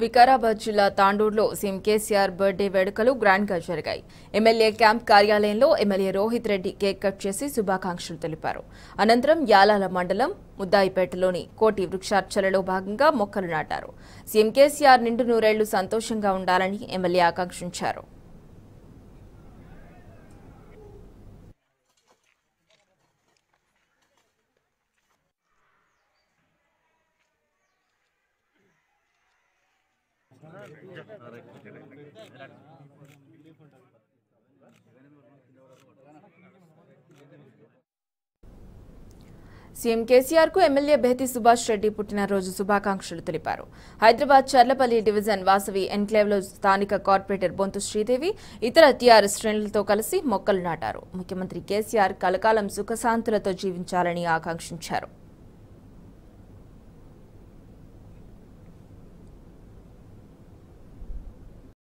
వికారాబాద్ జిల్లా తాండూరులో CM KCR birthday వేడుకలు గ్రాండ్ గా జరిగాయి ఎమ్మెల్యే క్యాంప్ కార్యాలయంలో MLA Rohith Reddy cake cut చేసి శుభాకాంక్షలు తెలిపారు అనంతరం యాలాల మండలం ముద్దాయిపేటలోని కోటి వృక్షార్చనలో భాగంగా మొక్కలు నాటారు సీఎం కేసీఆర్ నిండు నూరేళ్లు సంతోషంగా ఉండాలని ఎమ్మెల్యే ఆకాంక్షించారు సీఎం కేసీఆర్ కు ఎమ్మెల్యే బెహతి సుభాష్ రెడ్డి పుట్టినరోజు శుభాకాంక్షలు తెలిపారు హైదరాబాద్ చర్లపల్లి డివిజన్ వాసవి లో స్థానిక కార్పొరేటర్ బొంతు శ్రీదేవి ఇతర టీఆర్ శ్రేణులతో కలిసి మొక్కలు నాటారు ముఖ్యమంత్రి కేసీఆర్ కలకాలం సుఖశాంతులతో జీవించాలని ఆకాంక్షించారు